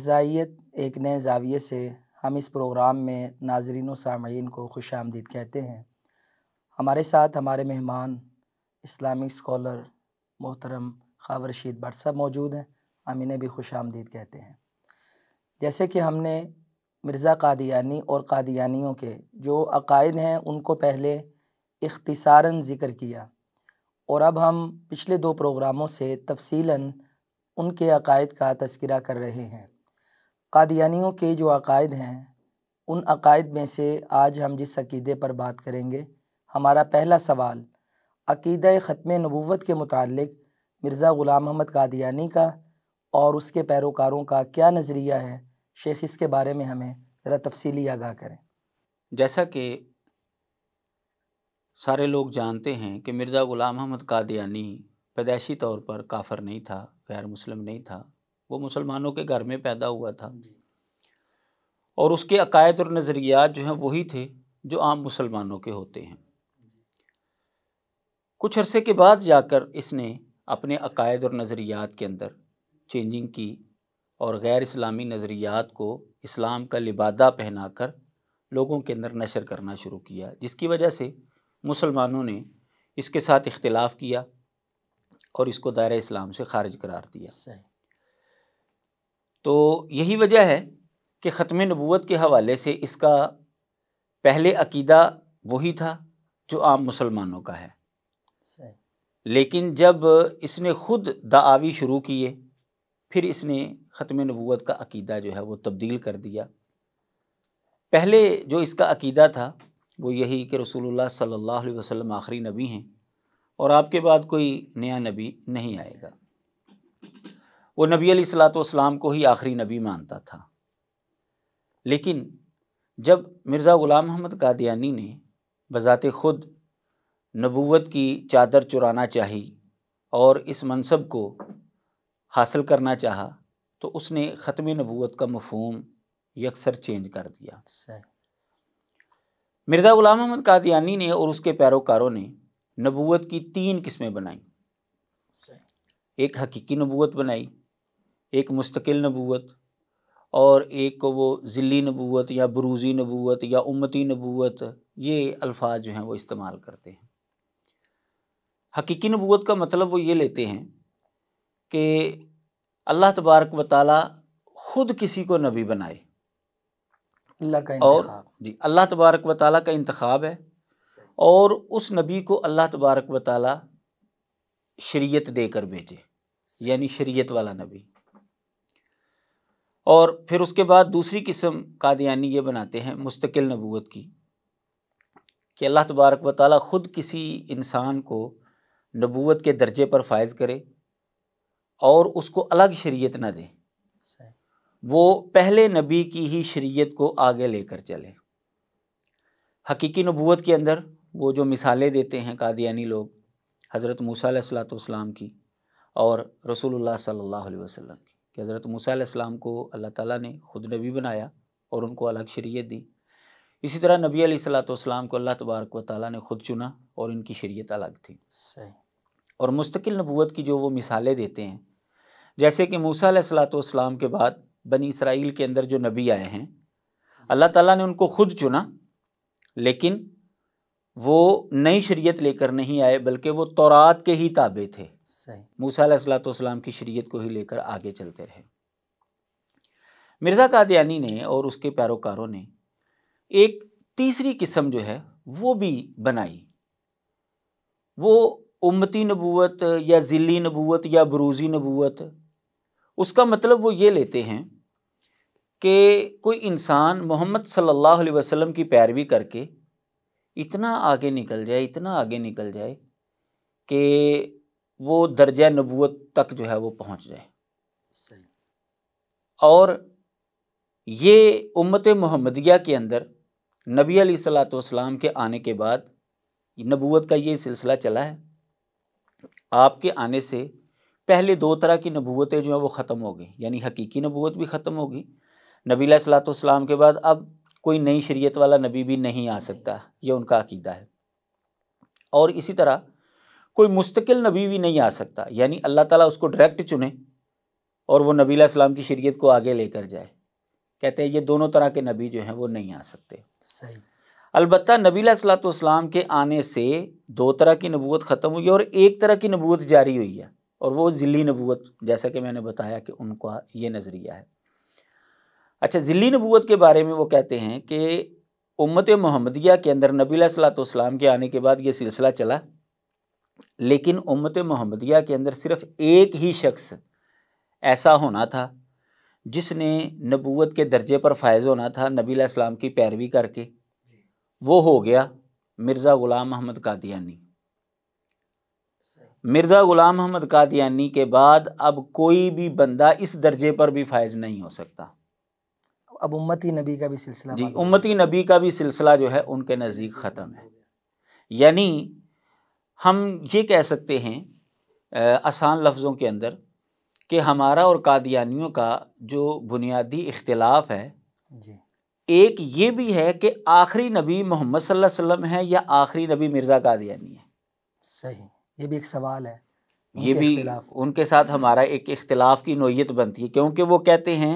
मिर्ज़ाइत एक नए जाविये से हम इस प्रोग्राम में नाजरीन सामीन को खुश आमदीद कहते हैं हमारे साथ हमारे मेहमान इस्लामिक स्कॉलर मोहतरम खावर रशीद भट साहब मौजूद हैं हम इन्हें भी खुश आमदीद कहते हैं जैसे कि हमने मिर्ज़ा कादियानी और कादियानियों के जो अकायद हैं उनको पहले इख्तसारा ज़िक्र किया और अब हम पिछले दो प्रोग्रामों से तफसीला उनके अकायद का तस्करा कर रहे हैं कादियानियों के जो अकायद हैं उन अकायद में से आज हम जिस अकीदे पर बात करेंगे हमारा पहला सवाल अकीद ख़त्म नबूवत के मुतालिक मिर्ज़ा ग़ुलाम अहमद कादियानी का और उसके पैरोकारों का क्या नज़रिया है शेख इसके बारे में हमें ज़रा तफसीली आगाह करें जैसा कि सारे लोग जानते हैं कि मिर्ज़ा ग़ुलाम अहमद कादियानी पैदाइशी तौर पर काफर नहीं था गैर मुस्लिम नहीं था वो मुसलमानों के घर में पैदा हुआ था और उसके अकायद और नज़रियात जो हैं वही थे जो आम मुसलमानों के होते हैं कुछ अरसे के बाद जाकर इसने अपने अकायद और नज़रियात के अंदर चेंजिंग की और गैर इस्लामी नज़रियात को इस्लाम का लिबादा पहनाकर लोगों के अंदर नशर करना शुरू किया जिसकी वजह से मुसलमानों ने इसके साथ इख्तलाफ किया और इसको दायरा इस्लाम से खारिज करार दिया तो यही वजह है कि ख़त्म नबूत के हवाले से इसका पहले अकीदा वही था जो आम मुसलमानों का है लेकिन जब इसने ख़ुद दावी शुरू किए फिर इसने ख़त्म नबूत का अकीदा जो है वो तब्दील कर दिया पहले जो इसका अकीदा था वो यही कि रसूलुल्लाह सल्लल्लाहु अलैहि वसल्लम आखिरी नबी हैं और आपके बाद कोई नया नबी नहीं आएगा वो नबी सलाम को ही आखिरी नबी मानता था लेकिन जब मिर्ज़ा ग़ुला महमद कादियानी ने बज़ात ख़ुद नबूत की चादर चुराना चाही और इस मनसब को हासिल करना चाहा तो उसने ख़त्म नबूत का मफहम यकसर चेंज कर दिया मिर्ज़ा ग़ुला अहमद कादियानी ने और उसके पैरोकारों ने नबूत की तीन किस्में बनाई एक हकीकी नबूत बनाई एक मुस्तकिल नबूत और एक को वो ज़िली नबूत या बरूज़ी नबूत या उम्मती नबूत ये अल्फाज जो हैं वो इस्तेमाल करते हैं हकीकी नबूत का मतलब वो ये लेते हैं कि अल्लाह तबारक व ख़ुद किसी को नबी बनाए और जी अल्लाह तबारक व का इंतखब है और उस नबी को अल्लाह तबारक व ताली शरीयत देकर भेजे यानी शरीयत वाला नबी और फिर उसके बाद दूसरी किस्म कादियानी ये बनाते हैं मुस्तकिल नबूत की कि अल्लाह तबारक व ख़ुद किसी इंसान को नबूत के दर्जे पर फायज़ करे और उसको अलग शरीयत ना दे वो पहले नबी की ही शरीयत को आगे लेकर चले हकीकी नबूत के अंदर वो जो मिसालें देते हैं कादियानी लोग हज़रत मूसा सलाम की और रसूलुल्लाह सल्लल्लाहु अलैहि वसल्लम की कि हज़रत मूसीम को अल्लाह ताला ने ख़ुद नबी बनाया और उनको अलग शरीयत दी इसी तरह नबी सलाम को अल्लाह तबारक व ताली ने ख़ुद चुना और इनकी शरीयत अलग थी सही और मुस्तकिल नबूत की जो वो मिसालें देते हैं जैसे कि मूसा सलातम के बाद बनी इसराइल के अंदर जो नबी आए हैं अल्लाह ताली ने उनको ख़ुद चुना लेकिन वो नई शरीयत लेकर नहीं आए बल्कि वो तौरात के ही ताबे थे मूसा सलाम की शरीयत को ही लेकर आगे चलते रहे मिर्ज़ा कादयानी ने और उसके पैरोकारों ने एक तीसरी किस्म जो है वो भी बनाई वो उम्मती नबूत या ज़िली नबूत या बरूज़ी नबूत उसका मतलब वो ये लेते हैं कि कोई इंसान मोहम्मद सल्लल्लाहु अलैहि वसल्लम की पैरवी करके इतना आगे निकल जाए इतना आगे निकल जाए कि वो दर्ज नबूत तक जो है वो पहुंच जाए सही और ये उम्मत मोहम्मदिया के अंदर नबी अली के आने के बाद नबूत का ये सिलसिला चला है आपके आने से पहले दो तरह की नबूतें जो हैं वो ख़त्म हो गई यानी हकीकी नबूत भी ख़त्म हो गई सलात वाम के बाद अब कोई नई शरीयत वाला नबी भी नहीं आ सकता यह उनका अकीदा है और इसी तरह कोई मुस्तकिल नबी भी नहीं आ सकता यानी अल्लाह ताला उसको डायरेक्ट चुने और वो नबी इस्लाम की शरीयत को आगे लेकर जाए कहते हैं ये दोनों तरह के नबी जो हैं वो नहीं आ सकते सही अलबत् नबी सलाम के आने से दो तरह की नबूत ख़त्म हुई है और एक तरह की नबूत जारी हुई है और वो ज़िली नबूत जैसा कि मैंने बताया कि उनका ये नज़रिया है अच्छा ज़िली नबूत के बारे में वो कहते हैं कि उम्मत मोहम्मदिया के अंदर नबी सलाम के आने के बाद ये सिलसिला चला लेकिन उम्मत मोहम्मदिया के अंदर सिर्फ़ एक ही शख्स ऐसा होना था जिसने नबूत के दर्जे पर फायज़ होना था नबी सलाम की पैरवी करके वो हो गया मिर्ज़ा ग़ुलाम अहमद कादियानी मिर्ज़ा ग़ुलाम अहमद कादियानी के बाद अब कोई भी बंदा इस दर्जे पर भी फायज़ नहीं हो सकता अब उम्मती नबी का भी सिलसिला जी उम्मती नबी का भी सिलसिला जो है उनके नज़दीक ख़त्म है यानी हम ये कह सकते हैं आसान लफ्ज़ों के अंदर कि हमारा और कादियानियों का जो बुनियादी इख्तलाफ है जी एक ये भी है कि आखिरी नबी मोहम्मद सल्लल्लाहु अलैहि वसल्लम है या आखिरी नबी मिर्ज़ा कादियानी है सही ये भी एक सवाल है ये भी उनके साथ हमारा एक इख्तलाफ की नोयत बनती है क्योंकि वो कहते हैं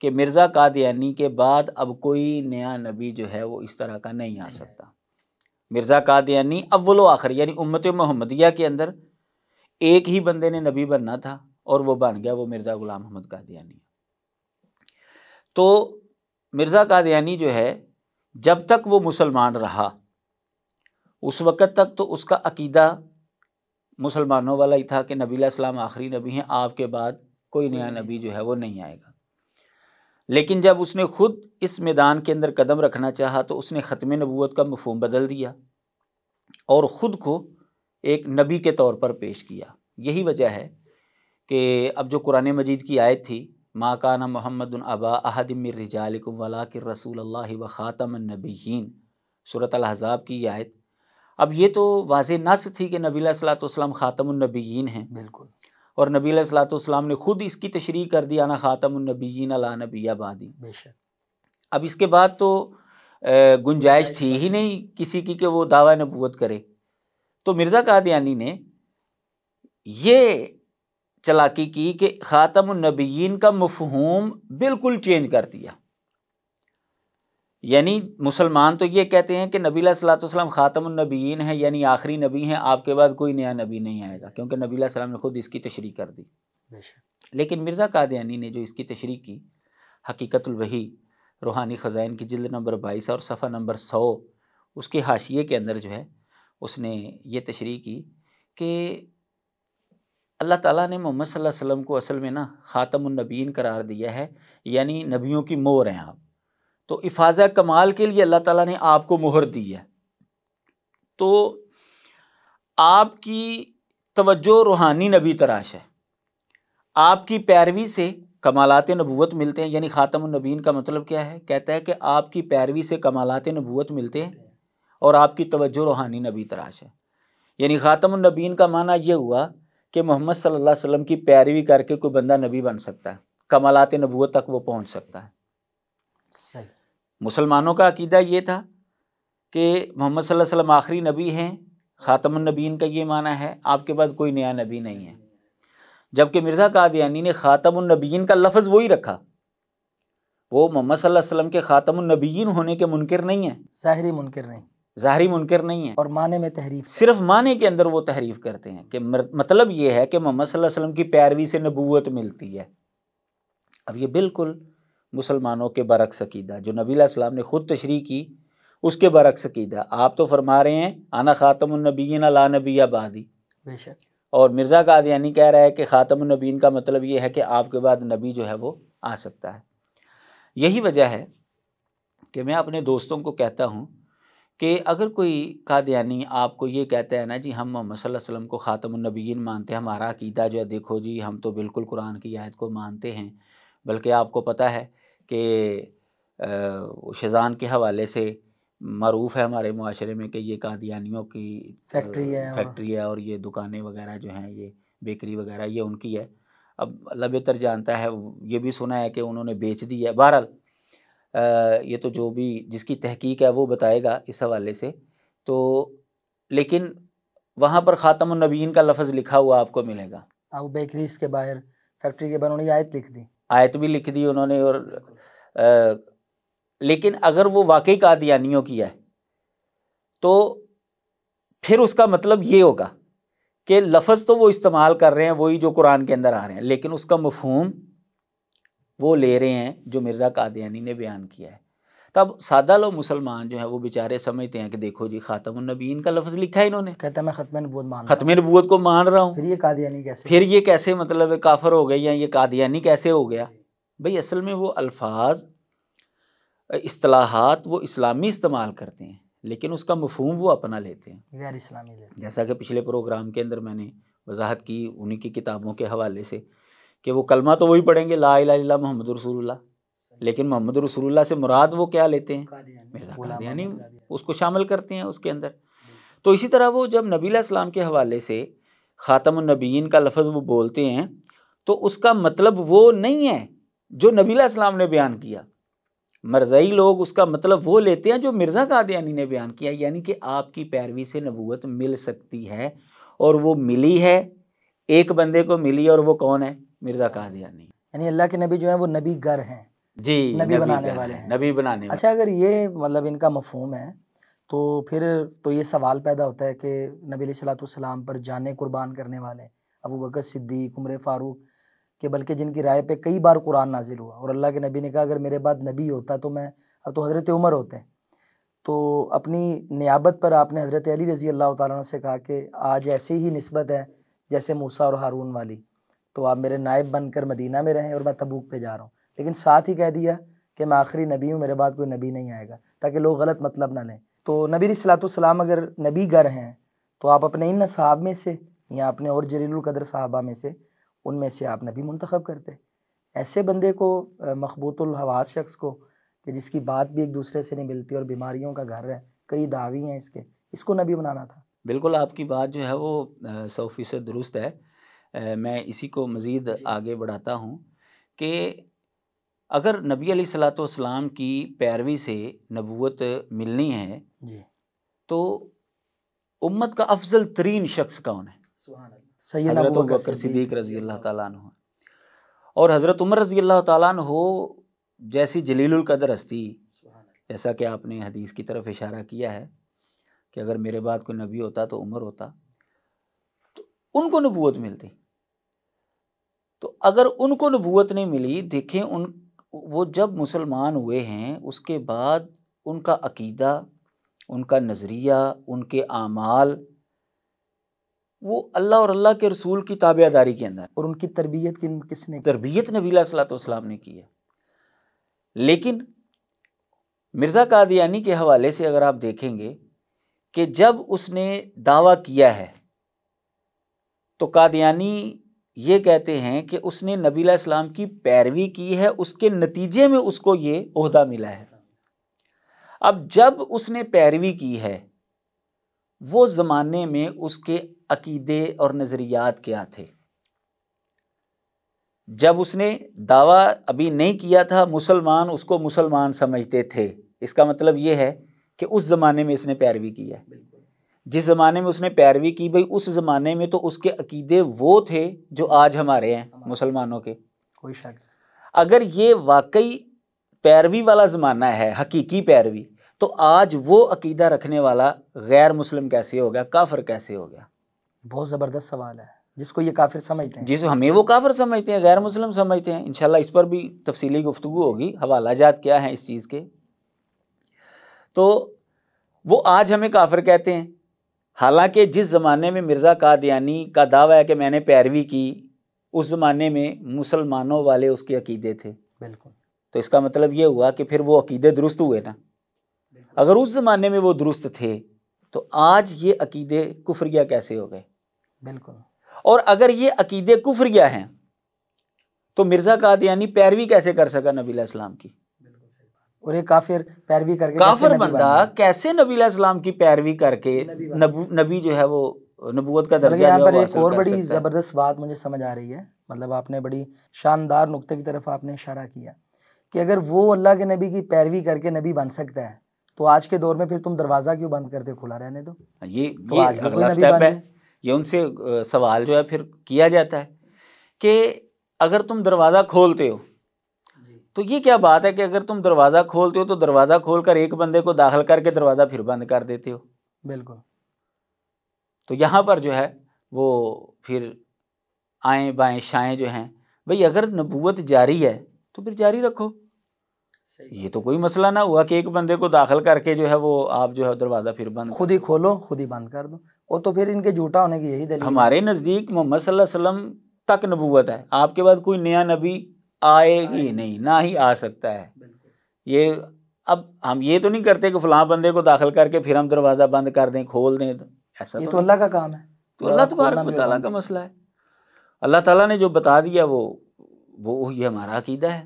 कि मिर्ज़ा कादयानी के बाद अब कोई नया नबी जो है वो इस तरह का नहीं आ सकता मिर्ज़ा कादयानी अव्वल आखिर यानी उम्मत मोहम्मदिया के अंदर एक ही बंदे ने नबी बनना था और वो बन गया वो मिर्ज़ा ग़ुलाम अहमद कादयानी तो मिर्ज़ा कादयानी जो है जब तक वो मुसलमान रहा उस वक़्त तक तो उसका अकीदा मुसलमानों वाला ही था कि नबी सलाम आखिरी नबी हैं आपके बाद कोई नया नबी जो है वो नहीं आएगा लेकिन जब उसने ख़ुद इस मैदान के अंदर कदम रखना चाहा तो उसने ख़त्म नबूत का मफहम बदल दिया और ख़ुद को एक नबी के तौर पर पेश किया यही वजह है कि अब जो कुरान मजीद की आयत थी माँ काना मोहम्मद अबा वला के रसूल अल्लाह व ख़ातम नबीन सूरत अहज़ाब की आयत अब ये तो वाज नस थी कि नबी सलाम ख़ातम हैं बिल्कुल और नबी सलाम ने ख़ुद इसकी तशरी कर दी आना नबी अला नबी आबादी अब इसके बाद तो गुंजाइश थी ही नहीं किसी की कि वो दावा नबूत करे तो मिर्ज़ा कादयानी ने ये चलाकी की कि नबीन का मफहूम बिल्कुल चेंज कर दिया यानी मुसलमान तो ये कहते हैं कि नबी सलाम ख़ातमनबीन है यानी आखिरी नबी हैं आपके बाद कोई नया नबी नहीं आएगा क्योंकि नबी सलाम ने खुद इसकी तशरी कर दी लेकिन मिर्ज़ा कादयानी ने जो इसकी तशरी की हकीकतुलवही रूहानी ख़जाइन की जल्द नंबर बाईस और सफ़ा नंबर सौ उसके हाशिए के अंदर जो है उसने ये तशरी की कि अल्लाह ताला ने मोहम्मद वसल्लम को असल में ना ख़ातमनबीन करार दिया है यानी नबियों की मोर हैं आप तो इफाज कमाल के लिए अल्लाह ताला ने आपको मुहर दी है तो आपकी तवज्जो रूहानी नबी तराश है आपकी पैरवी से कमालत नबूत मिलते हैं यानी ख़ातम नबीन का मतलब क्या है कहता है कि आपकी पैरवी से कमालत नबूत मिलते हैं और आपकी तवज्जो रूहानी नबी तराश है यानी ख़ातम नबीन का माना यह हुआ कि मोहम्मद सल्लल्लाहु अलैहि वसल्लम की पैरवी करके कोई बंदा नबी बन सकता है कमालत नबूत तक वो पहुँच सकता है सही मुसलमानों का अकीदा ये था कि मोहम्मद सल्लल्लाहु अलैहि वसल्लम आखिरी नबी हैं ख़ातम नबीन का ये माना है आपके बाद कोई नया नबी नहीं है जबकि मिर्ज़ा कादयानी ने ख़ातम नबीन का लफ्ज़ वही रखा वो मोहम्मद सल्लल्लाहु अलैहि वसल्लम के ख़ातम नबीन होने के मुनकर नहीं है ज़ाहरी मुनकर नहीं ज़ाहरी मुनकर नहीं है और माने में तहरीफ सिर्फ माने के अंदर वो तहरीफ करते हैं कि मतलब ये है कि मोहम्मद सल्लल्लाहु अलैहि वसल्लम की पैरवी से नबूत मिलती है अब ये बिल्कुल मुसलमानों के बरक्स अकीदा जो नबी सलाम ने ख़ुद तशरी की उसके बरक्स अकीदा आप तो फरमा रहे हैं आना ख़ातमनबीन ला नबी आबादी और मिर्ज़ा कादयानी कह रहा है कि ख़ातमनबीन का मतलब ये है कि आपके बाद नबी जो है वो आ सकता है यही वजह है कि मैं अपने दोस्तों को कहता हूँ कि अगर कोई कादयानी आपको ये कहता है ना जी हम मोहम्मद वसल्लम को ख़ातमनबीन मानते हैं हमारा अकीदा जो है देखो जी हम तो बिल्कुल कुरान की आयत को मानते हैं बल्कि आपको पता है कि शेज़ान के हवाले से मरूफ़ है हमारे माशरे में कि ये कादियानियों की फैक्ट्री है हाँ। फैक्ट्री है और ये दुकानें वगैरह जो हैं ये बेकरी वगैरह ये उनकी है अब अल्लाह बेहतर जानता है ये भी सुना है कि उन्होंने बेच दी है बहरहाल ये तो जो भी जिसकी तहकीक है वो बताएगा इस हवाले से तो लेकिन वहाँ पर ख़ातम का लफ्ज़ लिखा हुआ आपको मिलेगा अब बेकरीज के बाहर फैक्ट्री के बाहर उन्होंने आयत लिख दी आयत भी लिख दी उन्होंने और आ, लेकिन अगर वो वाकई कादियानियों की है तो फिर उसका मतलब ये होगा कि लफ्ज़ तो वो इस्तेमाल कर रहे हैं वही जो कुरान के अंदर आ रहे हैं लेकिन उसका मफहूम वो ले रहे हैं जो मिर्ज़ा कादियानी ने बयान किया है तब सादा लो मुसलमान जो है वो बेचारे समझते हैं कि देखो जी नबीन का लफ्ज़ लिखा है इन्होंने कहता मैं खत्म नबूत खत्म नबूत को मान रहा हूँ फिर ये कादियानी कैसे फिर ये कैसे मतलब काफर हो गई या ये कादियानी कैसे हो गया भाई असल में वो अल्फाज असलाहत वो इस्लामी इस्तेमाल करते हैं लेकिन उसका मफहम वो अपना लेते हैं गैर इस्लामी लेते हैं जैसा कि पिछले प्रोग्राम के अंदर मैंने वजाहत की उन्हीं की किताबों के हवाले से कि वो कलमा तो वही पढ़ेंगे ला अला मोहम्मद रसूलुल्लाह लेकिन मोहम्मद रसूलुल्लाह से मुराद वो क्या लेते हैं मिर्जा कादियानी उसको शामिल करते हैं उसके अंदर तो इसी तरह वो जब नबी इस्लाम के हवाले से ख़ातम नबीन का लफ्ज़ वो बोलते हैं तो उसका मतलब वो नहीं है जो नबी इस्लाम ने बयान किया मरजई लोग उसका मतलब वो लेते हैं जो मिर्ज़ा कादयानी ने बयान किया यानी कि आपकी पैरवी से नबूत मिल सकती है और वो मिली है एक बंदे को मिली और वो कौन है मिर्ज़ा कादयानी यानी अल्लाह के नबी जो है वो नबी गर हैं जी नबी बनाने वाले हैं नबी बनाने अच्छा अगर ये मतलब इनका मफहम है तो फिर तो ये सवाल पैदा होता है कि नबी सलाम पर जाने कुर्बान करने वाले अबू बकर सिद्दीक उमर फ़ारूक के बल्कि जिनकी राय पे कई बार कुरान नाजिल हुआ और अल्लाह के नबी ने कहा अगर मेरे बाद नबी होता तो मैं अब तो हज़रत उमर होते हैं तो अपनी नियाबत पर आपने हज़रत अली रज़ी अल्लाह तुम से कहा कि आज ऐसी ही नस्बत है जैसे मूसा और हारून वाली तो आप मेरे नायब बनकर मदीना में रहें और मैं तबूक पे जा रहा हूँ लेकिन साथ ही कह दिया कि मैं आखिरी नबी हूँ मेरे बाद कोई नबी नहीं आएगा ताकि लोग गलत मतलब ना लें तो नबी सलाम अगर नबी गर हैं तो आप अपने इन साहब में से या अपने और जरीलकदर साहबा में से उनमें से आप नबी मंतखब करते ऐसे बंदे को मकबूतलहवास शख्स को कि जिसकी बात भी एक दूसरे से नहीं मिलती और बीमारियों का घर है कई दावी हैं इसके इसको नबी बनाना था बिल्कुल आपकी बात जो है वो सौ फीसद दुरुस्त है मैं इसी को मज़ीद आगे बढ़ाता हूँ कि अगर नबी सलाम की पैरवी से नबूत मिलनी है जी तो उम्मत का अफजल तरीन शख्स कौन है हज़रत बकर सिद्दीक रजी अल्लाह और हज़रत उमर रजी अल्लाह ताला हो जैसी जलीलकदर हस्ती जैसा कि आपने हदीस की तरफ इशारा किया है कि अगर मेरे बाद कोई नबी होता तो उमर होता तो उनको नबूत मिलती तो अगर उनको नबूत नहीं मिली देखें उन वो जब मुसलमान हुए हैं उसके बाद उनका अकीदा उनका नज़रिया उनके आमाल वो अल्लाह और अल्लाह के रसूल की ताबेदारी के अंदर और उनकी तरबियत किन किसने तरबियत नबीला सलातम ने की है लेकिन मिर्ज़ा कादियानी के हवाले से अगर आप देखेंगे कि जब उसने दावा किया है तो कादियानी ये कहते हैं कि उसने नबी इस्लाम की पैरवी की है उसके नतीजे में उसको ये अहदा मिला है अब जब उसने पैरवी की है वो ज़माने में उसके अकीदे और नज़रियात क्या थे जब उसने दावा अभी नहीं किया था मुसलमान उसको मुसलमान समझते थे इसका मतलब ये है कि उस ज़माने में इसने पैरवी की है जिस ज़माने में उसने पैरवी की भाई उस ज़माने में तो उसके अकीदे वो थे जो आज हमारे हैं मुसलमानों के कोई शक अगर ये वाकई पैरवी वाला ज़माना है हकीकी पैरवी तो आज वो अकीदा रखने वाला गैर मुस्लिम कैसे हो गया काफिर कैसे हो गया बहुत ज़बरदस्त सवाल है जिसको ये काफिर समझते हैं जिसको हमें वो काफिर समझते हैं गैर मुस्लिम समझते हैं इनशाला इस पर भी तफसीली गुफ्तु होगी हवाला जात क्या हैं इस चीज़ के तो वो आज हमें काफिर कहते हैं हालांकि जिस ज़माने में मिर्ज़ा कादयानी का दावा है कि मैंने पैरवी की उस ज़माने में मुसलमानों वाले उसके अकीदे थे बिल्कुल तो इसका मतलब ये हुआ कि फिर वो अकीदे दुरुस्त हुए ना अगर उस ज़माने में वो दुरुस्त थे तो आज ये अकीदे कुफरिया कैसे हो गए बिल्कुल और अगर ये अकीदे कुफरिया हैं तो मिर्ज़ा कादयानी पैरवी कैसे कर सका नबीलाम की और एक काफिर पैरवी करके काफिर बंदा कैसे नबी इस्लाम की पैरवी करके नबी जो है वो नबूत का मतलब दर्जा यहाँ पर एक और बड़ी ज़बरदस्त बात मुझे समझ आ रही है मतलब आपने बड़ी शानदार नुक्ते की तरफ आपने इशारा किया कि अगर वो अल्लाह के नबी की पैरवी करके नबी बन सकता है तो आज के दौर में फिर तुम दरवाज़ा क्यों बंद करते खुला रहने दो ये तो ये अगला स्टेप है ये उनसे सवाल जो है फिर किया जाता है कि अगर तुम दरवाज़ा खोलते हो तो ये क्या बात है कि अगर तुम दरवाज़ा खोलते हो तो दरवाज़ा खोलकर एक बंदे को दाखिल करके दरवाज़ा फिर बंद कर देते हो बिल्कुल तो यहाँ पर जो है वो फिर आएँ बाएँ शाएँ जो हैं भाई अगर नबूत जारी है तो फिर जारी रखो ये तो कोई मसला ना हुआ कि एक बंदे को दाखिल करके जो है वो आप जो है दरवाज़ा फिर बंद खुद ही खोलो खुद ही बंद कर दो और तो फिर इनके झूठा होने की यही दलील हमारे नज़दीक मोहम्मद सल्लल्लाहु अलैहि वसल्लम तक नबूवत है आपके बाद कोई नया नबी आएगी नहीं ना ही आ सकता है ये अब हम ये तो नहीं करते कि फलां बंदे को दाखिल करके फिर हम दरवाज़ा बंद कर दें खोल दें तो ऐसा ये तो, तो अल्लाह का काम है तो अल्लाह तो ताली का मसला है अल्लाह ताला ने जो बता दिया वो वो ये हमारा अकीदा है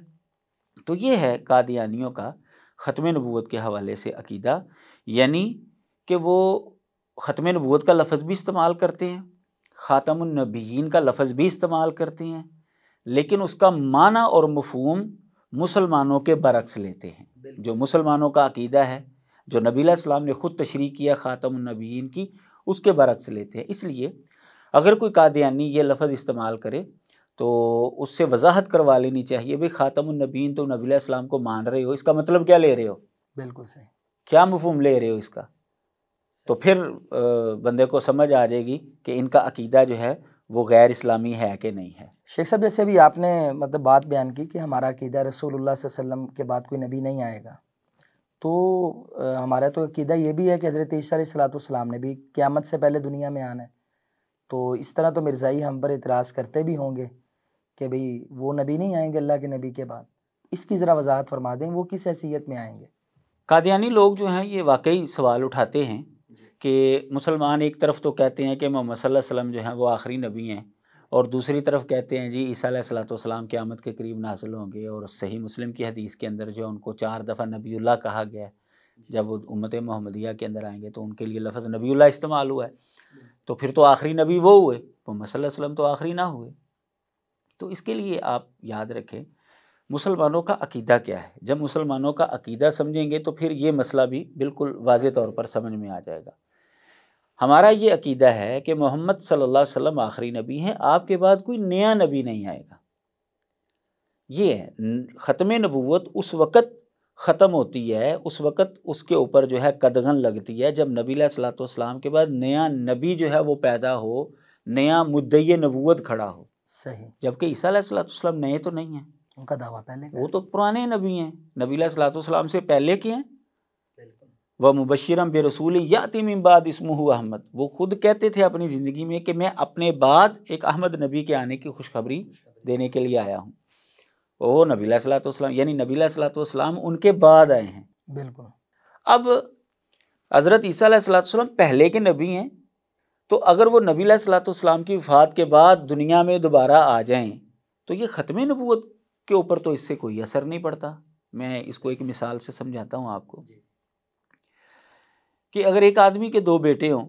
तो ये है कादियानियों का ख़त्म नबूत के हवाले से अकीदा यानी कि वो ख़त्म नबूत का लफ्ज़ भी इस्तेमाल करते हैं ख़ातमनबीन का लफज भी इस्तेमाल करते हैं लेकिन उसका माना और मफहम मुसलमानों के बरक्स लेते हैं जो मुसलमानों का अकीदा है जो नबीला ने ख़ुद तशरी किया ख़ातमनबीन की उसके बरक्स लेते हैं इसलिए अगर कोई कादयानी ये लफ्ज़ इस्तेमाल करे तो उससे वजाहत करवा लेनी चाहिए भाई ख़ातमनबीन तो नबीलाम को मान रहे हो इसका मतलब क्या ले रहे हो बिल्कुल सही क्या मफहम ले रहे हो इसका तो फिर बंदे को समझ आ जाएगी कि इनका अकीदा जो है वो गैर इस्लामी है कि नहीं है शेख साहब जैसे अभी आपने मतलब बात बयान की कि हमारा अकीदा रसूल वसम के बाद कोई नबी नहीं आएगा तो हमारा तो अकीदा ये भी है कि हज़रत ईसा सलाम ने भी क़्यामत से पहले दुनिया में आना है तो इस तरह तो मिर्ज़ाई हम पर इतराज़ करते भी होंगे कि भाई वो नबी नहीं आएंगे अल्लाह के नबी के बाद इसकी ज़रा वजाहत फरमा दें वो किस हैसियत में आएंगे कादियानी लोग जो हैं ये वाकई सवाल उठाते हैं कि मुसलमान एक तरफ तो कहते हैं कि मोहम्मद वसल्लम जो हैं वो आखिरी नबी हैं और दूसरी तरफ कहते हैं जी ईसा सलाम के आमद के करीब नाजिल होंगे और सही मुस्लिम की हदीस के अंदर जो है उनको चार दफ़ा नबील्ला कहा गया है जब वो उम्मत मोहम्मदिया के अंदर आएंगे तो उनके लिए लफ्ज़ नबील्ला इस्तेमाल हुआ है तो फिर तो आखिरी नबी वो हुए मोहम्मद वसलम तो आखिरी ना हुए तो इसके लिए आप याद रखें मुसलमानों का अकीदा क्या है जब मुसलमानों का अकीदा समझेंगे तो फिर ये मसला भी बिल्कुल वाज तौर पर समझ में आ जाएगा हमारा ये अकीदा है कि मोहम्मद सल्ला अलैहि आखिरी नबी हैं आपके बाद कोई नया नबी नहीं आएगा ये है ख़त्म नबूत उस वक़्त ख़त्म होती है उस वक़्त उसके ऊपर जो है कदगन लगती है जब नबी सलाम के बाद नया नबी जो है वो पैदा हो नया मुद्द नबूत खड़ा हो सही जबकि ईसा सलाम नए तो नहीं हैं उनका दावा पहले वो तो पुराने नबी हैं नबी सलाम से पहले के हैं व मुबशरम बे रसूल यातिम बाद इसमू अहमद वो खुद कहते थे अपनी ज़िंदगी में कि मैं अपने बाद एक अहमद नबी के आने की खुशखबरी देने के लिए आया हूँ ओ नबीला सलातम यानी नबीला सलातम उनके बाद आए हैं बिल्कुल अब हज़रत ईसा सलाम पहले के नबी हैं तो अगर वो नबीला सलातम की वफ़ात के बाद दुनिया में दोबारा आ जाएँ तो ये ख़त्म नबूत के ऊपर तो इससे कोई असर नहीं पड़ता मैं इसको एक मिसाल से समझाता हूँ आपको कि अगर एक आदमी के दो बेटे हों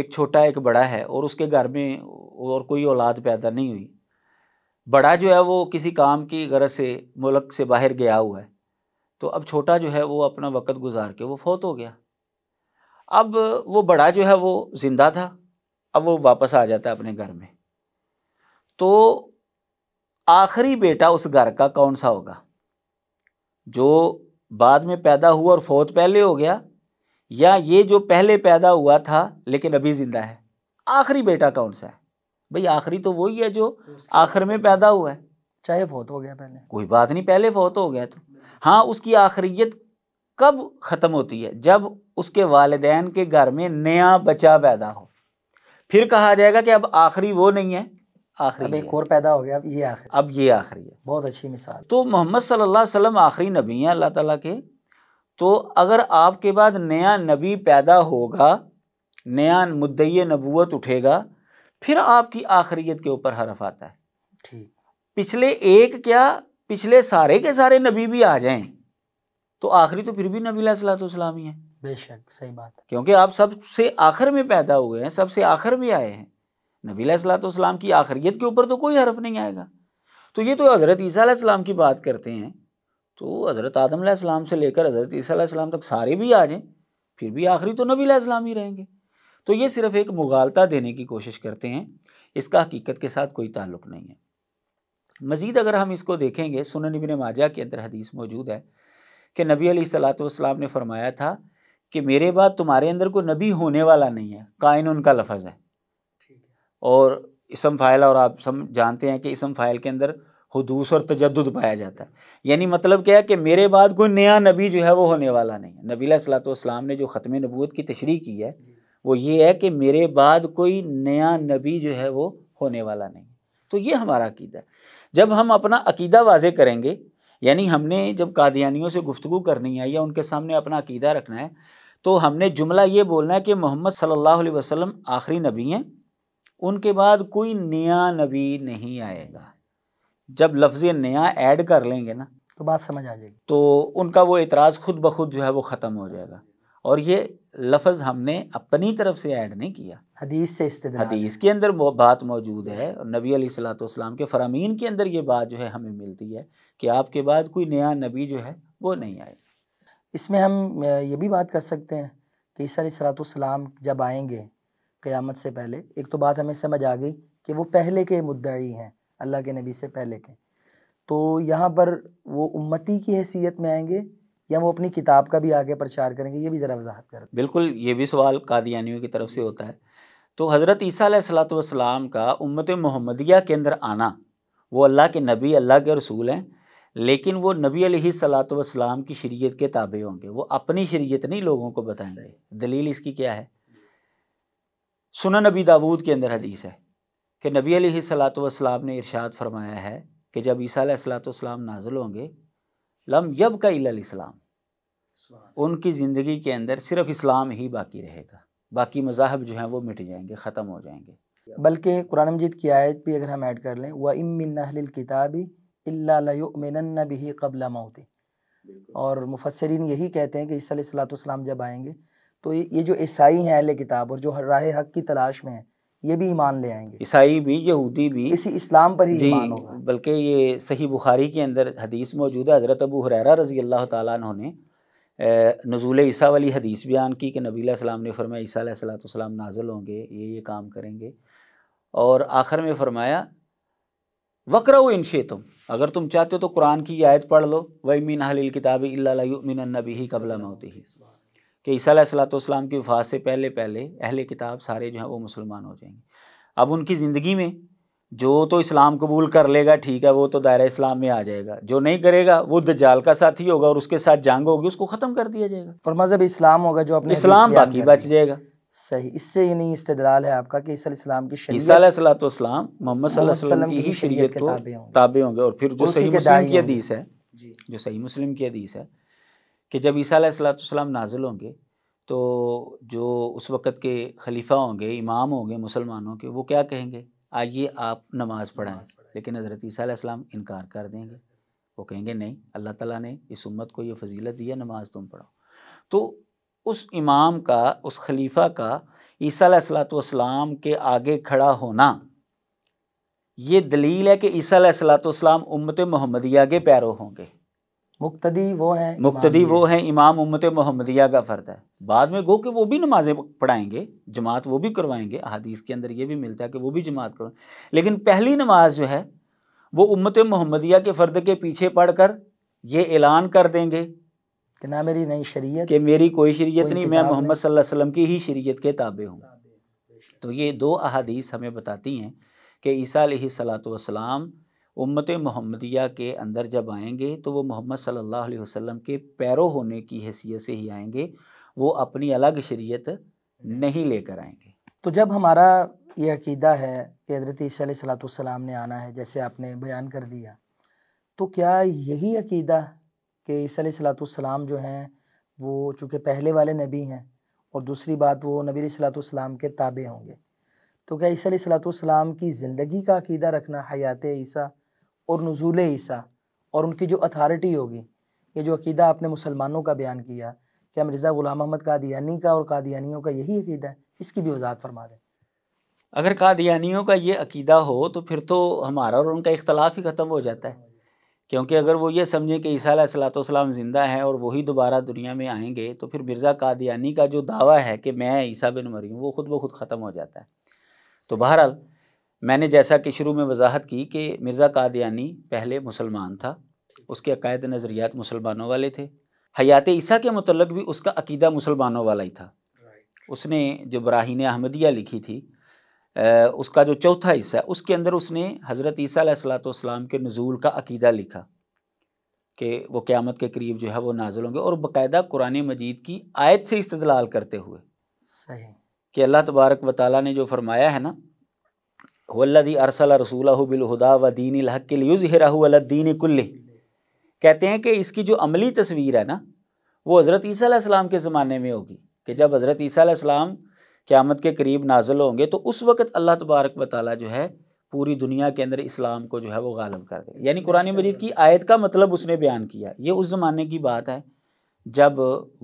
एक छोटा एक बड़ा है और उसके घर में और कोई औलाद पैदा नहीं हुई बड़ा जो है वो किसी काम की गरज से मुल्क से बाहर गया हुआ है तो अब छोटा जो है वो अपना वक़्त गुजार के वो फौत हो गया अब वो बड़ा जो है वो ज़िंदा था अब वो वापस आ जाता है अपने घर में तो आखिरी बेटा उस घर का कौन सा होगा जो बाद में पैदा हुआ और फौत पहले हो गया या ये जो पहले पैदा हुआ था लेकिन अभी ज़िंदा है आखिरी बेटा कौन सा है भाई आखिरी तो वही है जो आखिर में पैदा हुआ है चाहे फौत हो गया पहले कोई बात नहीं पहले फौत हो गया तो हाँ उसकी आखिरियत कब ख़त्म होती है जब उसके वालदेन के घर में नया बच्चा पैदा हो फिर कहा जाएगा कि अब आखिरी वो नहीं है आखिरी अब एक और पैदा हो गया अब ये आखिरी अब ये आखिरी है बहुत अच्छी मिसाल तो मोहम्मद सल्लल्लाहु अलैहि वसल्लम आखिरी नबी हैं अल्लाह ताला के तो अगर आपके बाद नया नबी पैदा होगा नया मुद्दई नबूत उठेगा फिर आपकी आखिरीत के ऊपर हरफ आता है ठीक पिछले एक क्या पिछले सारे के सारे नबी भी आ जाएं तो आखिरी तो फिर भी नबी सलाम ही है बेशक सही बात है क्योंकि आप सबसे आखिर में पैदा हुए हैं सबसे आखिर में आए हैं नबी सलाम की आखिरीत के ऊपर तो कोई हरफ नहीं आएगा तो ये तो हज़रत ईसा सलाम की बात करते हैं तो हज़रत आदम से लेकर हज़रत ईसीम तक सारे भी आ जाएँ फिर भी आखिरी तो नबी ही रहेंगे तो ये सिर्फ़ एक मुगालता देने की कोशिश करते हैं इसका हकीकत के साथ कोई ताल्लुक नहीं है मज़ीद अगर हम इसको देखेंगे सुन नबी माजा के अंदर हदीस मौजूद है कि नबी सलाम ने फरमाया था कि मेरे बाद तुम्हारे अंदर कोई नबी होने वाला नहीं है कायन उनका लफज है और इसम फ़ाइल और आप सब जानते हैं कि इसम फ़ाइल के अंदर हदूस और तजद पाया जाता है यानी मतलब क्या है कि मेरे बाद कोई नया नबी जो है वो होने वाला नहीं है नबी सलाम ने जो ख़त्म नबूत की तशरी की है वो ये है कि मेरे बाद कोई नया नबी जो है वो होने वाला नहीं तो ये हमारा अकीदा है जब हम अपना अकीदा वाजे करेंगे यानी हमने जब कादियानियों से गुफ्तु करनी है या उनके सामने अपना अकीदा रखना है तो हमने जुमला ये बोलना है कि मोहम्मद सल्लल्लाहु अलैहि वसल्लम आखिरी नबी हैं उनके बाद कोई नया नबी नहीं आएगा जब लफ्ज़ नया ऐड कर लेंगे ना तो बात समझ आ जाएगी तो उनका वो एतराज़ खुद ब खुद जो है वो ख़त्म हो जाएगा और ये लफज हमने अपनी तरफ से ऐड नहीं किया हदीस से हदीस के अंदर बात मौजूद है और नबी सलाम के फरामीन के अंदर ये बात जो है हमें मिलती है कि आपके बाद कोई नया नबी जो है वो नहीं आए इसमें हम ये भी बात कर सकते हैं कि ईसा सलाम जब आएंगे क़यामत से पहले एक तो बात हमें समझ आ गई कि वो पहले के मुद्दई हैं अल्लाह के नबी से पहले के तो यहाँ पर वो उम्मती की हैसियत में आएंगे या वो अपनी किताब का भी आगे प्रचार करेंगे ये भी ज़रा वजाहत करें बिल्कुल ये भी सवाल कादियानियों की तरफ से होता है तो हज़रत ईसा का उम्मत मोहम्मदिया के अंदर आना वो अल्लाह के नबी अल्लाह के रसूल हैं लेकिन वो नबी सलात वसलाम की शरीयत के ताबे होंगे वो अपनी शरीयत नहीं लोगों को बताएंगे दलील इसकी क्या है सुन नबी दाऊद के अंदर हदीस है कि नबी सलात वसलाम ने इरशाद फरमाया है कि जब ईसा सलात वसलाम नाजिल होंगे लम यब का इस्लाम उनकी ज़िंदगी के अंदर सिर्फ इस्लाम ही बाकी रहेगा बाकी मजाहब जो हैं वो मिट जाएंगे ख़त्म हो जाएंगे बल्कि कुरान मजीद की आयत भी अगर हम ऐड कर लें व इमिन किताबी इलामिन भी कबला मौती और मुफसरीन यही कहते हैं कि ईसा सलाम जब आएंगे तो ये जो ईसाई हैं अहल किताब और जो राह हक की तलाश में हैं ये भी ईमान ले आएंगे ईसाई भी यहूदी भी इसी इस्लाम पर ही ईमान होगा बल्कि ये सही बुखारी के अंदर हदीस मौजूद है हज़रत अबू हुररा रज़ी अल्लाह तु ने नजूल ईसा वाली हदीस बयान की कि नबी सलाम ने फरमाया ईसा सलाम नाजल होंगे ये ये काम करेंगे और आखिर में फरमाया वक्र व इनशे तुम अगर तुम चाहते हो तो कुरान की आयत पढ़ लो वही मीन किताबी किताब अल्लामिन नबी ही कबला में होती ही कि ईसा सलातम की वफात से पहले पहले अहल किताब सारे जो हैं वो मुसलमान हो जाएंगे अब उनकी ज़िंदगी में जो तो इस्लाम कबूल कर लेगा ठीक है वो तो दायरा इस्लाम में आ जाएगा जो नहीं करेगा वो दजाल का साथी होगा और उसके साथ जंग होगी उसको ख़त्म कर दिया जाएगा पर मज़हब इस्लाम होगा जो अपने इस्लाम बाकी बच जाएगा सही इससे ये नहीं इस्तेदलाल है आपका कि इस्लाम की शरीयतलाम मोहम्मद की ही शरीय ताबे होंगे और फिर जो सही मुस्लिम की हदीस है जो सही मुस्लिम की हदीस है कि जब ईसा सलाम नाजिल होंगे तो जो उस वक़्त के खलीफा होंगे इमाम होंगे मुसलमानों के वो क्या कहेंगे आइए आप नमाज़ पढ़ाएँ लेकिन हज़रत ईसीम इनकार कर देंगे वो कहेंगे नहीं अल्लाह ताला ने इस उम्मत को ये फजीलत दी है नमाज़ तुम पढ़ाओ तो उस इमाम का उस खलीफा का ईसीम के आगे खड़ा होना ये दलील है कि ईसीम उम्मत मोहम्मदिया के पैरों होंगे मुक्तदी वो है मुक्तदी वो है इमाम उम्मत मोहम्मदिया का फ़र्द है बाद में गो कि वो भी नमाज़ें पढ़ाएंगे जमात वो भी करवाएंगे अहादीस के अंदर ये भी मिलता है कि वो भी जमात करवाएँ लेकिन पहली नमाज जो है वो उम्मत मोहम्मदिया के फ़र्द के पीछे पढ़ कर ये ऐलान कर देंगे कि ना मेरी नई शरीयत कि मेरी कोई शरीयत कोई नहीं मैं मोहम्मद सल्लल्लाहु वसल्लम की ही शरीयत के ताबे हूँ तो ये दो अहादीस हमें बताती हैं कि ईसा सलात वसलाम उम्मत मोहम्मदिया के अंदर जब आएंगे तो वो मोहम्मद सल्लल्लाहु अलैहि वसल्लम के पैरों होने की हैसियत से ही आएंगे वो अपनी अलग शरीयत नहीं लेकर आएंगे तो जब हमारा ये अकीदा है कि हजरत सलाम ने आना है जैसे आपने बयान कर दिया तो क्या यही अकीदा कि सलाम जो हैं वो चूँकि पहले वाले नबी हैं और दूसरी बात वो नबी सलाम के ताबे होंगे तो क्या ईसा सलाम की ज़िंदगी का अकीदा रखना हयात ईसा और नज़ूल ईसा और उनकी जो अथॉरिटी होगी ये जो अकीदा आपने मुसलमानों का बयान किया क्या मिर्ज़ा ग़ुलाम अहमद कादियानी का और कादियानियों का यही अकीदा है इसकी भी वजाहत फरमा दें अगर कादियानियों का ये अकीदा हो तो फिर तो हमारा और उनका इख्तलाफ ही ख़त्म हो जाता है क्योंकि अगर वो ये समझें कि ईसा सलाम ज़िंदा हैं और वही दोबारा दुनिया में आएंगे तो फिर मिर्ज़ा कादियानी का जो दावा है कि मैं ईसा बिन मरी हूँ वो खुद ब खुद ख़त्म हो जाता है तो बहरहाल मैंने जैसा कि शुरू में वजाहत की कि मिर्ज़ा कादयानी पहले मुसलमान था उसके अकायद नज़रियात मुसलमानों वाले थे हयात ईसा के मतलब भी उसका अकीदा मुसलमानों वाला ही था उसने जो बराहीन अहमदिया लिखी थी उसका जो चौथा हिस्सा उसके अंदर उसने हज़रत ईसा के नज़ूल का अकीदा लिखा कि वो क़्यामत के करीब जो है वो नाजुल होंगे और बाकायदा कुरान मजीद की आयत से इस्तलाल करते हुए सही कि अल्लाह तबारक वाली ने जो फरमाया है ना वल्लदी अरसल रसूलबिलहुदा व दीन हक़ीन कुल्ल कहते हैं कि इसकी जो अमली तस्वीर है ना वो हज़रत ईसीम के ज़माने में होगी कि जब हज़रत ईसीम क़्यामत के करीब नाजल होंगे तो उस वक़्त अल्लाह तबारक व ताली जो है पूरी दुनिया के अंदर इस्लाम को जो है वो गालब कर दे यानी कुरान अच्छा। मजीद की आयत का मतलब उसने बयान किया ये उस ज़माने की बात है जब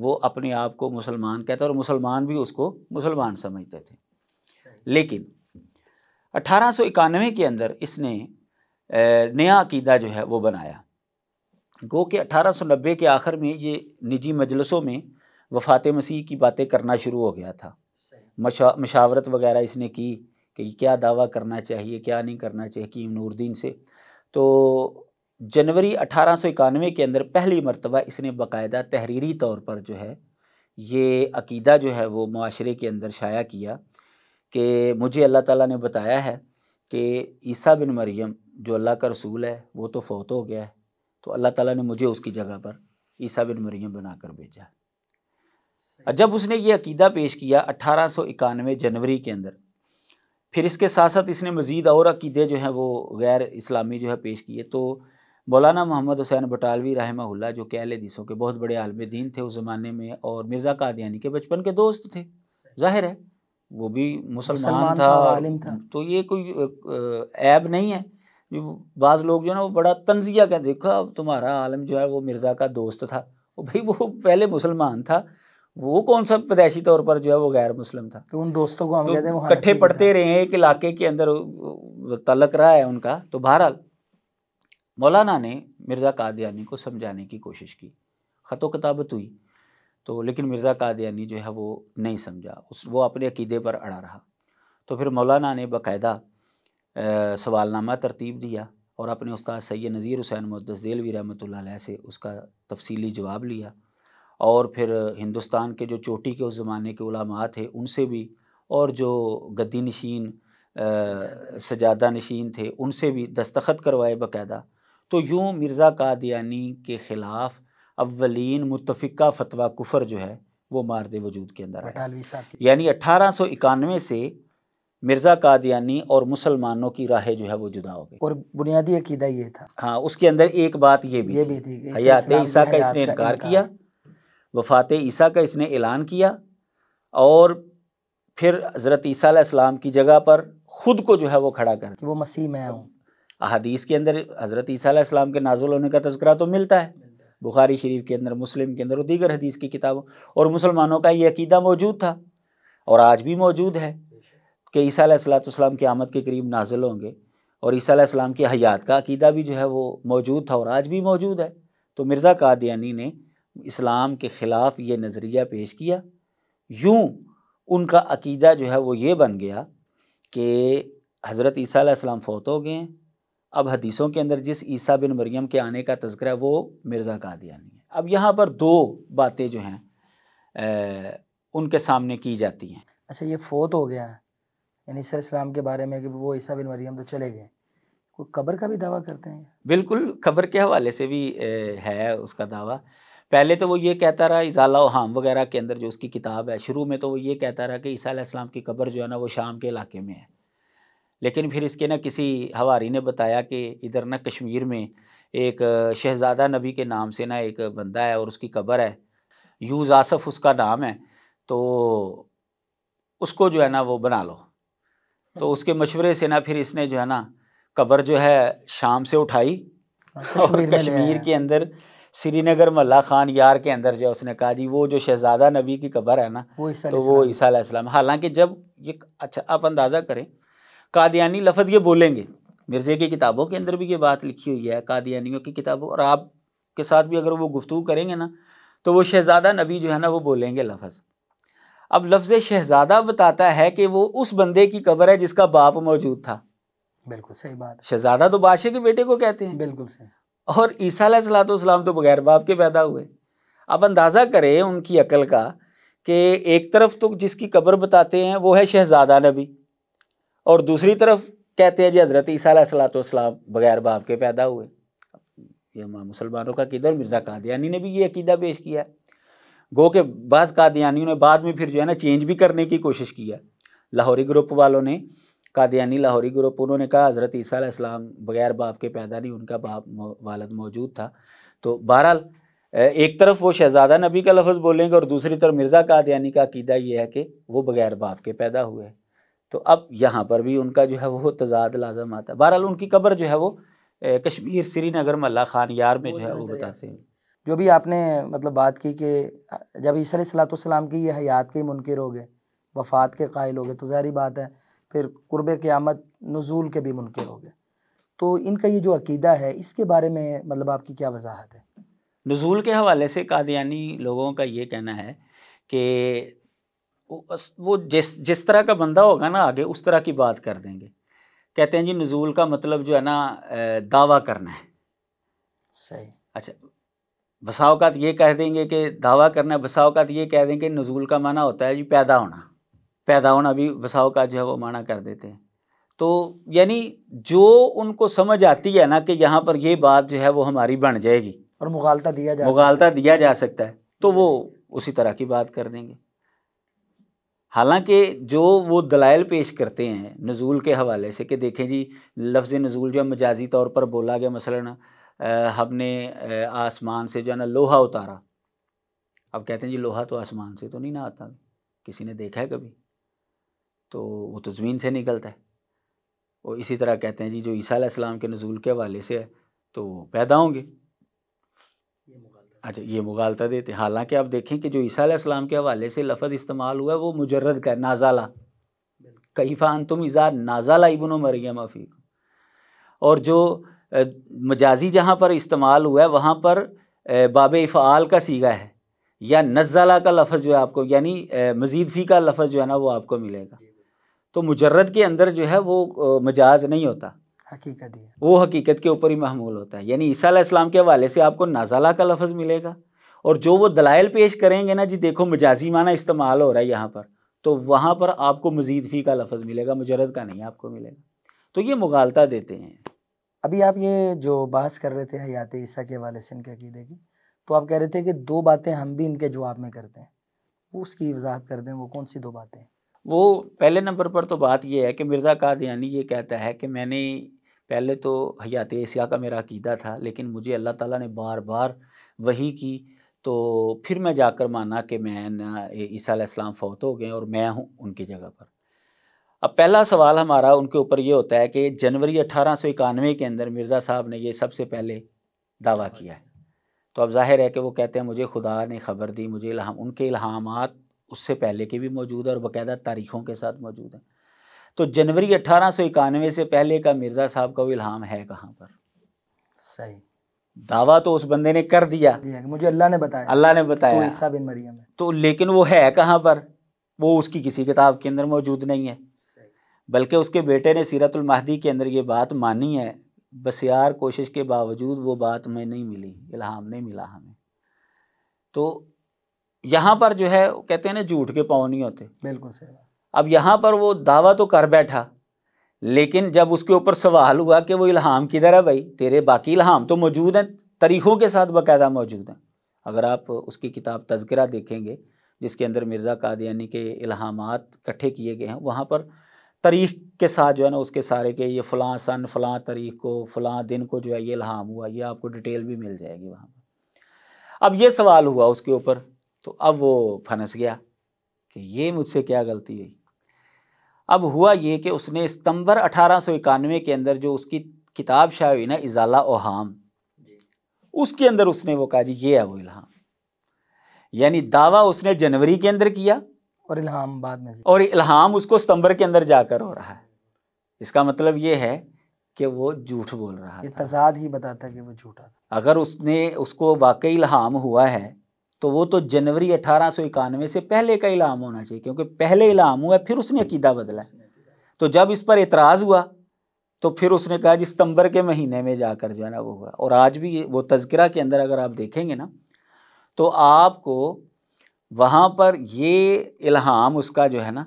वो अपने आप को मुसलमान कहता और मुसलमान भी उसको मुसलमान समझते थे लेकिन अठारह के अंदर इसने नया अकीदा जो है वो बनाया गो के अठारह के आखिर में ये निजी मजलसों में वफात मसीह की बातें करना शुरू हो गया था मशा मशावरत वगैरह इसने की कि क्या दावा करना चाहिए क्या नहीं करना चाहिए कि नूरदीन से तो जनवरी अठारह के अंदर पहली मरतबा इसने बाकायदा तहरीरी तौर पर जो है ये अकीदा जो है वो माशरे के अंदर शाया किया कि मुझे अल्लाह ताला ने बताया है कि ईसा बिन मरियम जो अल्लाह का रसूल है वो तो फ़ौत हो गया है तो अल्लाह ताला ने मुझे उसकी जगह पर ईसा बिन मरियम बनाकर भेजा जब उसने ये अकीदा पेश किया अट्ठारह जनवरी के अंदर फिर इसके साथ साथ इसने मज़ीद और अकीदे जो हैं वो गैर इस्लामी जो है पेश किए तो मौलाना मोहम्मद हुसैन बटालवी रहमहुल्ला जो कहल हदीसों के बहुत बड़े आलम दीन थे उस ज़माने में और मिर्ज़ा कादयानी के बचपन के दोस्त थे जाहिर है वो भी मुसलमान था, था, था तो ये कोई ऐब नहीं है बाज़ लोग जो है ना वो बड़ा तंजिया का अब तुम्हारा आलम जो है वो मिर्ज़ा का दोस्त था वो भाई वो पहले मुसलमान था वो कौन सा पैदाशी तौर पर जो है वो गैर मुस्लिम था तो उन दोस्तों को हम तो कहते हैं इकट्ठे पढ़ते रहे एक इलाके के अंदर तलक रहा है उनका तो बहरहाल मौलाना ने मिर्ज़ा कादयानी को समझाने की कोशिश की ख़तो किताबत हुई तो लेकिन मिर्ज़ा कादयानी जो है वो नहीं समझा उस वो अपने अकीदे पर अड़ा रहा तो फिर मौलाना ने बाकायदा सवालनामा तरतीब दिया और अपने उस्ताद सैद नज़ीर हुसैन मुद्दस देलवी रहमत से उसका तफसीली जवाब लिया और फिर हिंदुस्तान के जो चोटी के उस ज़माने के उलमा थे उनसे भी और जो गद्दी नशीन सजादा नशीन थे उनसे भी दस्तखत करवाए बाकायदा तो यूँ मिर्ज़ा कादयानी के ख़िलाफ़ अवलिन मुतफ़ा फतवा कुफर जो है वो मार्द वजूद के अंदर यानी अट्ठारह सौ इक्यानवे से मिर्ज़ा कादयानी और मुसलमानों की राहें जो है वो जुदा हो गई और बुनियादी अकीदा ये था हाँ उसके अंदर एक बात ये भी ये भी थी हयात ईसा का इसने इनकार किया वफ़ात ईसा का इसने ऐलान किया और फिर हज़रत ईसा की जगह पर ख़ुद को जो है वो खड़ा कर वो मसीह मैं हूँ अहादीस के अंदर हज़रत ईसा के नाजुल होने का तस्करा तो मिलता है बुखारी शरीफ के अंदर मुस्लिम के अंदर और दीगर हदीस की किताबों और मुसलमानों का ये अकीदा मौजूद था और आज भी मौजूद है कि ईसा सलाम के आमद के करीब नाजिल होंगे और ईसा सलाम की हयात का अकीदा भी जो है वो मौजूद था और आज भी मौजूद है तो मिर्ज़ा कादयानी ने इस्लाम के ख़िलाफ़ ये नज़रिया पेश किया यूँ उनका अकीदा जो है वो ये बन गया कि हज़रत ईसा फ़ोत हो गए हैं अब हदीसों के अंदर जिस ईसा बिन मरियम के आने का तस्करा है वो मिर्ज़ा कादियानी है अब यहाँ पर दो बातें जो हैं उनके सामने की जाती हैं अच्छा ये फोत हो गया है यानी ईसा इस्लाम के बारे में कि वो ईसा बिन मरियम तो चले गए कोई कब्र का भी दावा करते हैं बिल्कुल कब्र के हवाले से भी है उसका दावा पहले तो वो ये कहता रहा इजाला हाम वगैरह के अंदर जो उसकी किताब है शुरू में तो वो ये कहता रहा कि ईसा इस्लाम की कब्र जो है ना वो शाम के इलाके में है लेकिन फिर इसके ना किसी हवारी ने बताया कि इधर ना कश्मीर में एक शहज़ादा नबी के नाम से ना एक बंदा है और उसकी कब्र है यूज़ आसफ़ उसका नाम है तो उसको जो है ना वो बना लो तो हम्म। उसके मशवरे से ना फिर इसने जो है ना कब्र जो है शाम से उठाई हाँ, और कश्मीर के अंदर श्रीनगर मल्ला खान यार के अंदर जो उसने कहा जी वो जो शहजादा नबी की कब्र है ना वो तो वो ईसा हालांकि जब ये अच्छा आप अंदाज़ा करें कादियानी लफज ये बोलेंगे मिर्जे की किताबों के अंदर भी ये बात लिखी हुई है कादियानियों की किताबों और आप के साथ भी अगर वो गुफ्तु करेंगे ना तो वो शहज़ादा नबी जो है ना वो बोलेंगे लफज अब लफ्ज़ शहज़ादा बताता है कि वो उस बंदे की कबर है जिसका बाप मौजूद था बिल्कुल सही बात शहज़ादा तो बादशाह के बेटे को कहते हैं बिल्कुल सही और ईसा सलाम तो बगैर बाप के पैदा हुए अब अंदाज़ा करें उनकी अकल का कि एक तरफ तो जिसकी कबर बताते हैं वो है शहज़ादा नबी और दूसरी तरफ कहते हैं जी हज़रत ईसा बगैर बाप के पैदा हुए ये मुसलमानों का किधर मिर्ज़ा कादियानी ने भी ये अकीदा पेश किया है गो के बाद कादियानियों ने बाद में फिर जो है ना चेंज भी करने की कोशिश किया लाहौरी ग्रुप वालों ने कादियानी लाहौरी ग्रुप उन्होंने कहा हज़रत ईसीम इस्लाम बगैर बाप के पैदा नहीं उनका बाप वालद मौजूद था तो बहरहाल एक तरफ वो शहज़ादा नबी का लफ्ज़ बोलेंगे और दूसरी तरफ मिर्ज़ा कादियानी का अकीदा ये है कि वो बगैर बाप के पैदा हुए हैं तो अब यहाँ पर भी उनका जो है वो तजाद लाजम आता है बहरहाल उनकी कब्र जो है वो कश्मीर श्रीनगर मल्ला खान यार में जो है वो बताते हैं जो भी आपने मतलब बात की कि जब ईसा सलाम की ये हयात के मुनकर हो गए वफ़ात के कायल हो गए तो ज़ाहरी बात है फिर कुर्ब क़्यामत नज़ूल के भी मुनकर हो गए तो इनका ये जो अकीदा है इसके बारे में मतलब आपकी क्या वजाहत है नज़ूल के हवाले से कादयानी लोगों का ये कहना है कि वो जिस जिस तरह का बंदा होगा ना आगे उस तरह की बात कर देंगे कहते हैं जी नज़ूल का मतलब जो है ना दावा करना है सही अच्छा बसाओकात ये कह देंगे कि दावा करना है बसाओकात ये कह देंगे नज़ूल का माना होता है जी पैदा होना पैदा होना भी बसाओकात जो है वो माना कर देते हैं तो यानी जो उनको समझ आती है ना कि यहाँ पर ये बात जो है वो हमारी बन जाएगी और मुगालता दिया जा मुगालता दिया जा सकता है तो वो उसी तरह की बात कर देंगे हालांकि जो वो दलाइल पेश करते हैं नज़ूल के हवाले से कि देखें जी लफ्ज़ नज़ूल जो है मजाजी तौर पर बोला गया मसलन हमने आसमान से जो है ना लोहा उतारा अब कहते हैं जी लोहा तो आसमान से तो नहीं ना आता किसी ने देखा है कभी तो वो तो ज़मीन से निकलता है और इसी तरह कहते हैं जी जो ईसा के नज़ूल के हवाले से है तो पैदा होंगे अच्छा ये मुगालता देते हालांकि आप देखें कि जो ईसा इस्लाम के हवाले से लफज इस्तेमाल हुआ है वो मुजरद का नाजाला फान तुम इज़ा नाजाला इबन मरियम अफ़ीक और जो मजाजी जहाँ पर इस्तेमाल हुआ है वहाँ पर बाब इफ़ाल का सीगा है या नज़ाला का लफ्ज़ जो है आपको यानी मजीद फ़ी का लफ्ज़ जो है ना वो आपको मिलेगा तो मुजरद के अंदर जो है वो मजाज नहीं होता हकीकत ही वो हकीकत के ऊपर ही महमूल होता है यानी ईसा इस्लाम के हवाले से आपको नाजाला का लफज मिलेगा और जो वो दलाइल पेश करेंगे ना जी देखो मजाजी माना इस्तेमाल हो रहा है यहाँ पर तो वहाँ पर आपको मजीद फ़ी का लफज मिलेगा मुजरद का नहीं आपको मिलेगा तो ये मुगालता देते हैं अभी आप ये जो बहस कर रहे थे हयात ईसा के हवाले से इनके अकीदे की तो आप कह रहे थे कि दो बातें हम भी इनके जवाब में करते हैं उसकी वजाहत कर दें वो कौन सी दो बातें वो पहले नंबर पर तो बात यह है कि मिर्ज़ा कादयानी ये कहता है कि मैंने पहले तो हयात एशिया का मेरा अकीदा था लेकिन मुझे अल्लाह ताला ने बार बार वही की तो फिर मैं जाकर माना कि मैं ना ईसा इस्लाम फ़ौत हो गए और मैं हूँ उनकी जगह पर अब पहला सवाल हमारा उनके ऊपर ये होता है कि जनवरी अठारह सौ इक्यानवे के अंदर मिर्ज़ा साहब ने ये सबसे पहले दावा किया है तो अब जाहिर है कि वो कहते हैं मुझे खुदा ने खबर दी मुझे इल्हाम उनके इल्हामात उससे पहले के भी मौजूद है और बाकायदा तारीख़ों के साथ मौजूद हैं तो जनवरी अट्ठारह से पहले का मिर्ज़ा साहब का वो इल्हाम है कहाँ पर सही दावा तो उस बंदे ने कर दिया मुझे अल्लाह ने बताया अल्लाह ने बताया तो बिन मरियम तो लेकिन वो है कहाँ पर वो उसकी किसी किताब के अंदर मौजूद नहीं है बल्कि उसके बेटे ने सीरतुल महदी के अंदर ये बात मानी है बसियार कोशिश के बावजूद वो बात हमें नहीं मिली इल्हाम नहीं मिला हमें तो यहाँ पर जो है कहते हैं ना झूठ के पाँव नहीं होते बिल्कुल सही अब यहाँ पर वो दावा तो कर बैठा लेकिन जब उसके ऊपर सवाल हुआ कि वो इल्हाम किधर है भाई तेरे बाकी इल्हाम तो मौजूद हैं तरीक़ों के साथ बाकायदा मौजूद हैं अगर आप उसकी किताब तस्करा देखेंगे जिसके अंदर मिर्ज़ा कादियानी के इल्हाम इकट्ठे किए गए हैं वहाँ पर तारीख के साथ जो है ना उसके सारे के ये फ़लाँ सन फ़लाँ तारीख को फ़लाँ दिन को जो है ये इल्हाम हुआ ये आपको डिटेल भी मिल जाएगी वहाँ पर अब ये सवाल हुआ उसके ऊपर तो अब वो फंस गया कि ये मुझसे क्या गलती हुई अब हुआ ये कि उसने सितंबर अठारह सौ इक्यानवे के अंदर जो उसकी किताब शाय हुई ना इजाला ओहाम उसके अंदर उसने वो कहा जी ये है वो इल्हाम यानी दावा उसने जनवरी के अंदर किया और इल्हाम बाद में और इल्हाम उसको सितंबर के अंदर जाकर हो रहा है इसका मतलब ये है कि वो झूठ बोल रहा है तजाद ही बताता कि वो झूठा अगर उसने उसको वाकई इल्हाम हुआ है तो वो तो जनवरी अठारह से पहले का इलाम होना चाहिए क्योंकि पहले इलाम हुआ फिर उसने अकीदा बदला तो जब इस पर एतराज़ हुआ तो फिर उसने कहा जी सितंबर के महीने में जाकर जो है ना वो हुआ और आज भी वो तस्करा के अंदर अगर आप देखेंगे ना तो आपको वहाँ पर ये इल्हाम उसका जो है ना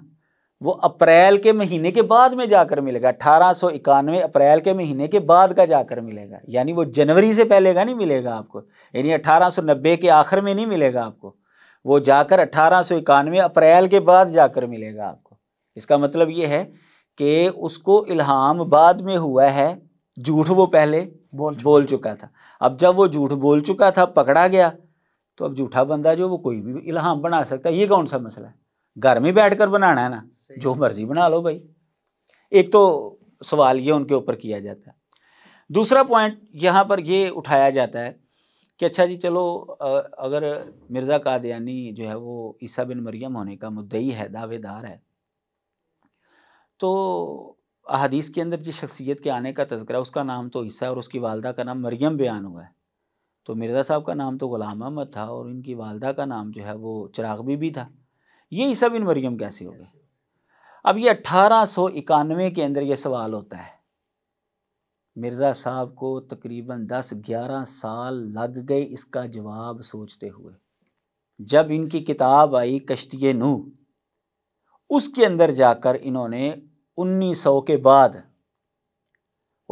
वो अप्रैल के महीने के बाद में जाकर मिलेगा अठारह सौ इक्यानवे अप्रैल के महीने के बाद का जाकर मिलेगा यानी वो जनवरी से पहले का नहीं मिलेगा आपको यानी अठारह सौ नब्बे के आखिर में नहीं मिलेगा आपको वो जाकर अठारह सौ इक्यानवे अप्रैल के बाद जाकर मिलेगा आपको इसका मतलब ये है कि उसको इल्हाम बाद में हुआ है झूठ वो पहले बोल बोल चुका था अब जब वो झूठ बोल चुका था पकड़ा गया तो अब झूठा बंदा जो वो कोई भी इल्हाम बना सकता है ये कौन सा मसला है घर में बैठ कर बनाना है ना जो मर्जी बना लो भाई एक तो सवाल ये उनके ऊपर किया जाता है दूसरा पॉइंट यहाँ पर ये उठाया जाता है कि अच्छा जी चलो अगर मिर्ज़ा कादयानी जो है वो ईसा बिन मरियम होने का मुद्दई है दावेदार है तो अहदीस के अंदर जिस शख्सियत के आने का तस्करा उसका नाम तो ईसा और उसकी वालदा का नाम मरियम बयान हुआ है तो मिर्ज़ा साहब का नाम तो ग़ुलाम अहमद था और इनकी वालदा का नाम जो है वो चिराग भी था ये ईसा बिन मरियम कैसे हो गए अब ये अट्ठारह के अंदर ये सवाल होता है मिर्ज़ा साहब को तकरीबन 10-11 साल लग गए इसका जवाब सोचते हुए जब इनकी किताब आई कश्ती नू उसके अंदर जाकर इन्होंने 1900 के बाद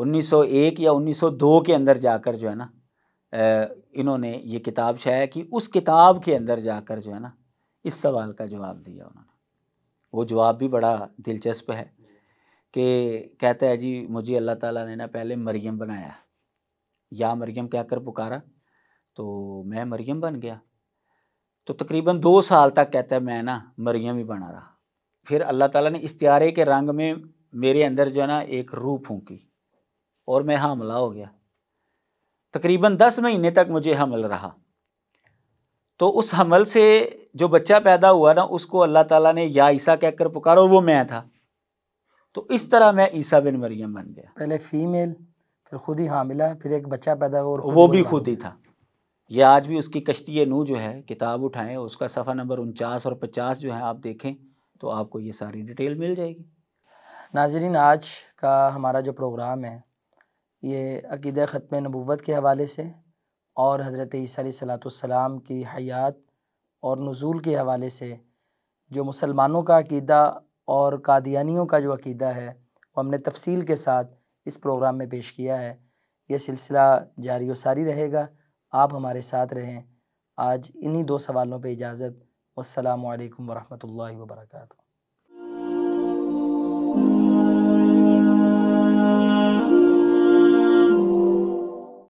1901 या 1902 के अंदर जाकर जो है ना इन्होंने ये किताब शाया की उस किताब के अंदर जाकर जो है ना इस सवाल का जवाब दिया उन्होंने वो जवाब भी बड़ा दिलचस्प है कि कहता है जी मुझे अल्लाह ताला ने ना पहले मरियम बनाया या मरियम कर पुकारा तो मैं मरियम बन गया तो तकरीबन दो साल तक कहता है मैं ना मरियम ही बना रहा फिर अल्लाह ताला ने त्यारे के रंग में मेरे अंदर जो है ना एक रूह फूकी और मैं हमला हो गया तकरीबन दस महीने तक मुझे हमल रहा तो उस हमल से जो बच्चा पैदा हुआ ना उसको अल्लाह ताला ने या ईसा कहकर पुकारा और वो मैं था तो इस तरह मैं ईसा बिन मरियम बन गया पहले फीमेल फिर खुद ही हामिला फिर एक बच्चा पैदा हुआ वो भी खुद ही था ये आज भी उसकी कश्ती नू जो है किताब उठाएं उसका सफ़ा नंबर उनचास और पचास जो है आप देखें तो आपको ये सारी डिटेल मिल जाएगी नाजरीन आज का हमारा जो प्रोग्राम है ये अकीद ख़त्म नबूत के हवाले से और हज़रत ईसीम की हयात और नज़ूल के हवाले से जो मुसलमानों का अकीदा और कादियानियों का जो अकीदा है वो हमने तफसील के साथ इस प्रोग्राम में पेश किया है ये सिलसिला जारी व सारी रहेगा आप हमारे साथ रहें आज इन्हीं दो सवालों पे इजाज़त असलकम वरहमल वर्का